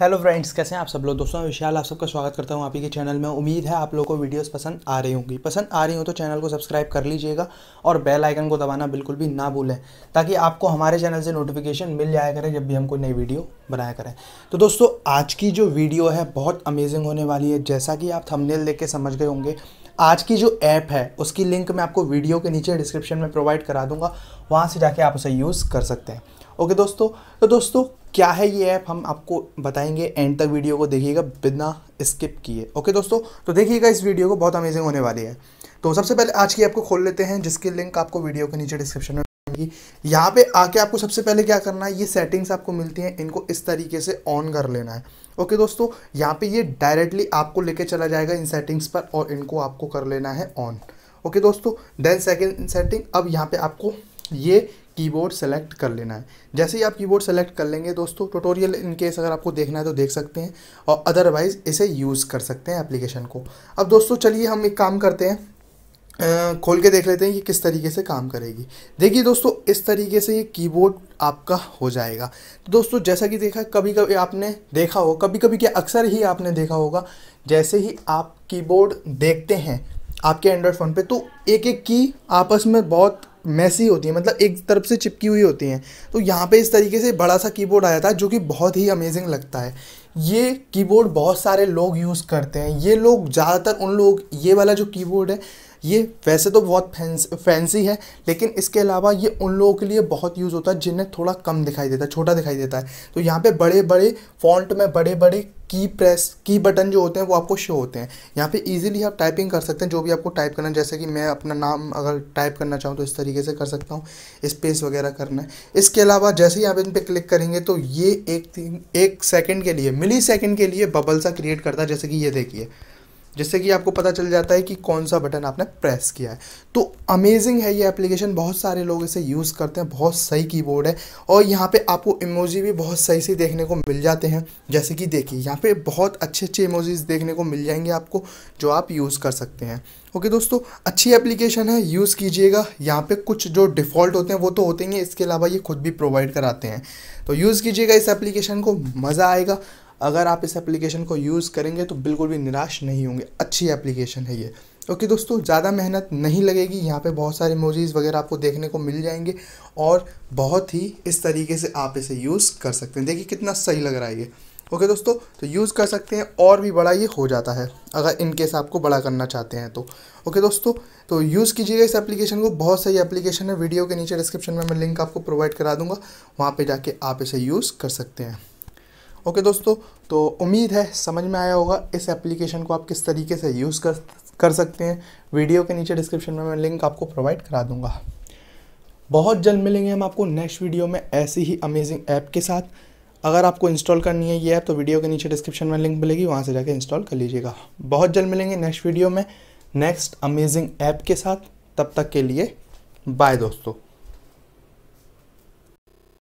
hello friends कैसे हैं आप सब लोग दोस्तों विशाल आप सबका स्वागत करता हूं आप ही के चैनल में उम्मीद है आप लोगों को वीडियोस पसंद आ रही होंगी पसंद आ रही हो तो चैनल को सब्सक्राइब कर लीजिएगा और बेल आइकन को दबाना बिल्कुल भी ना भूलें ताकि आपको हमारे चैनल से नोटिफिकेशन मिल जाया करें जब भी हम कोई नई वीडियो बनाया करें तो दोस्तों आज की जो वीडियो है बहुत अमेजिंग होने वाली है जैसा कि आप थमनेल देख के समझ गए होंगे आज की जो ऐप है उसकी लिंक मैं आपको वीडियो के नीचे डिस्क्रिप्शन में प्रोवाइड करा दूंगा वहाँ से जाके आप उसे यूज़ कर सकते हैं ओके दोस्तों तो दोस्तों क्या है ये ऐप हम आपको बताएंगे एंड तक वीडियो को देखिएगा बिना स्किप किए ओके दोस्तों तो देखिएगा इस वीडियो को बहुत अमेजिंग होने वाली है तो सबसे पहले आज की ऐप को खोल लेते हैं जिसकी लिंक आपको वीडियो के नीचे डिस्क्रिप्शन में मिलेगी यहाँ पे आके आपको सबसे पहले क्या करना है ये सेटिंग्स आपको मिलती हैं इनको इस तरीके से ऑन कर लेना है ओके दोस्तों यहाँ पे ये डायरेक्टली आपको लेके चला जाएगा इन सेटिंग्स पर और इनको आपको कर लेना है ऑन ओके दोस्तों देन सेकेंड सेटिंग अब यहाँ पे आपको ये कीबोर्ड सेलेक्ट कर लेना है जैसे ही आप कीबोर्ड सेलेक्ट कर लेंगे दोस्तों ट्यूटोरियल इन केस अगर आपको देखना है तो देख सकते हैं और अदरवाइज़ इसे यूज़ कर सकते हैं एप्लीकेशन को अब दोस्तों चलिए हम एक काम करते हैं आ, खोल के देख लेते हैं कि किस तरीके से काम करेगी देखिए दोस्तों इस तरीके से ये कीबोर्ड आपका हो जाएगा तो दोस्तों जैसा कि देखा कभी कभी आपने देखा हो कभी कभी क्या अक्सर ही आपने देखा होगा जैसे ही आप कीबोर्ड देखते हैं आपके एंड्रॉयड फ़ोन पे तो एक एक की आपस में बहुत मैसी होती हैं मतलब एक तरफ से चिपकी हुई होती हैं तो यहाँ पे इस तरीके से बड़ा सा कीबोर्ड आया था जो कि बहुत ही अमेजिंग लगता है ये कीबोर्ड बहुत सारे लोग यूज़ करते हैं ये लोग ज़्यादातर उन लोग ये वाला जो कीबोर्ड है ये वैसे तो बहुत फैंस फैंसी है लेकिन इसके अलावा ये उन लोगों के लिए बहुत यूज़ होता है जिन्हें थोड़ा कम दिखाई देता है छोटा दिखाई देता है तो यहाँ पे बड़े बड़े फॉन्ट में बड़े बड़े की प्रेस की बटन जो होते हैं वो आपको शो होते हैं यहाँ पे इजीली आप टाइपिंग कर सकते हैं जो भी आपको टाइप करना है जैसे कि मैं अपना नाम अगर टाइप करना चाहूँ तो इस तरीके से कर सकता हूँ स्पेस वगैरह करना है इसके अलावा जैसे ही आप इन पर क्लिक करेंगे तो ये एक एक सेकेंड के लिए मिली सेकेंड के लिए बबल सा क्रिएट करता है जैसे कि ये देखिए जिससे कि आपको पता चल जाता है कि कौन सा बटन आपने प्रेस किया है तो अमेजिंग है ये एप्लीकेशन बहुत सारे लोग इसे यूज़ करते हैं बहुत सही कीबोर्ड है और यहाँ पे आपको इमोजी भी बहुत सही से देखने को मिल जाते हैं जैसे कि देखिए यहाँ पे बहुत अच्छे अच्छे इमोजीज देखने को मिल जाएंगे आपको जो आप यूज़ कर सकते हैं ओके दोस्तों अच्छी एप्लीकेशन है यूज़ कीजिएगा यहाँ पे कुछ जो डिफ़ॉल्ट होते हैं वो तो होते हैं इसके अलावा ये खुद भी प्रोवाइड कराते हैं तो यूज़ कीजिएगा इस एप्लीकेशन को मज़ा आएगा अगर आप इस एप्लीकेशन को यूज़ करेंगे तो बिल्कुल भी निराश नहीं होंगे अच्छी एप्लीकेशन है ये ओके okay, दोस्तों ज़्यादा मेहनत नहीं लगेगी यहाँ पे बहुत सारे मोजीज़ वगैरह आपको देखने को मिल जाएंगे और बहुत ही इस तरीके से आप इसे यूज़ कर सकते हैं देखिए कितना सही लग रहा है ये ओके दोस्तों तो यूज़ कर सकते हैं और भी बड़ा ये हो जाता है अगर इन केस आपको बड़ा करना चाहते हैं तो ओके okay, दोस्तों तो यूज़ कीजिएगा इस एप्लीकेशन को बहुत सही एप्लीकेशन है वीडियो के नीचे डिस्क्रिप्शन में मैं लिंक आपको प्रोवाइड करा दूंगा वहाँ पर जाके आप इसे यूज़ कर सकते हैं ओके दोस्तों तो उम्मीद है समझ में आया होगा इस एप्लीकेशन को आप किस तरीके से यूज़ कर कर सकते हैं वीडियो के नीचे डिस्क्रिप्शन में मैं लिंक आपको प्रोवाइड करा दूँगा बहुत जल्द मिलेंगे हम आपको नेक्स्ट वीडियो में ऐसी ही अमेजिंग ऐप के साथ अगर आपको इंस्टॉल करनी है ये ऐप तो वीडियो के नीचे डिस्क्रिप्शन में लिंक मिलेगी वहाँ से जाकर इंस्टॉल कर लीजिएगा बहुत जल्द मिलेंगे नेक्स्ट वीडियो में नेक्स्ट अमेजिंग ऐप के साथ तब तक के लिए बाय दोस्तों